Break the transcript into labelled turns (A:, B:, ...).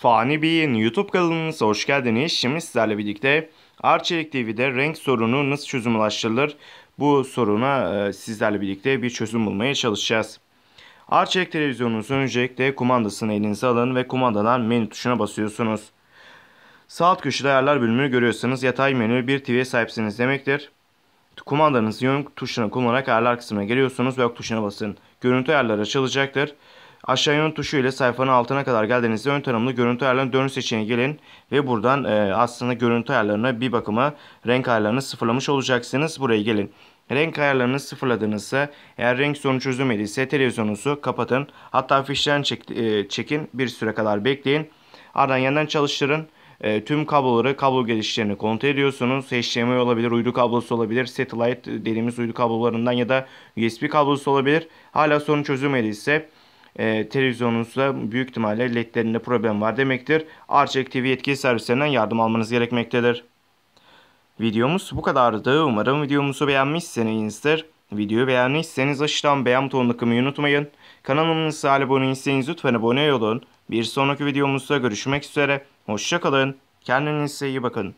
A: Fani Bey'in YouTube kanalınıza hoş geldiniz. Şimdi sizlerle birlikte Arçelik TV'de renk sorunu nasıl çözüm Bu soruna e, sizlerle birlikte bir çözüm bulmaya çalışacağız. Arçelik televizyonunuzun öncelikle kumandasını elinize alın ve kumandadan menü tuşuna basıyorsunuz. Sağ alt köşede ayarlar bölümünü görüyorsanız yatay menü bir TV'ye sahipsiniz demektir. Kumandanızın yön tuşuna kullanarak ayarlar kısmına geliyorsunuz ve ok tuşuna basın. Görüntü ayarları açılacaktır. Aşağı yön tuşu ile sayfanın altına kadar geldiğinizde ön tanımlı görüntü ayarlarına dönüş seçeneğine gelin ve buradan e, aslında görüntü ayarlarına bir bakıma renk ayarlarını sıfırlamış olacaksınız. Buraya gelin. Renk ayarlarını sıfırladığınızda eğer renk sorunu çözülmediyse televizyonunuzu kapatın. Hatta fişten çek, e, çekin bir süre kadar bekleyin. Ardından yeniden çalıştırın. E, tüm kabloları, kablo gelişlerini kontrol ediyorsunuz. HDMI olabilir, uydu kablosu olabilir, satellite dediğimiz uydu kablolarından ya da USB kablosu olabilir. Hala sorun çözülmediyse e, televizyonunuzda büyük ihtimalle ledlerinde problem var demektir. Arçelik TV yetkili servislerinden yardım almanız gerekmektedir. Videomuz bu kadardı. Umarım videomuzu beğenmişsinizdir. Videoyu beğenmişseniz aşağıdan beğen butonuna tıklamayı unutmayın. Kanalımıza abone değilseniz lütfen abone olun. Bir sonraki videomuzda görüşmek üzere. Hoşçakalın. Kendinize iyi bakın.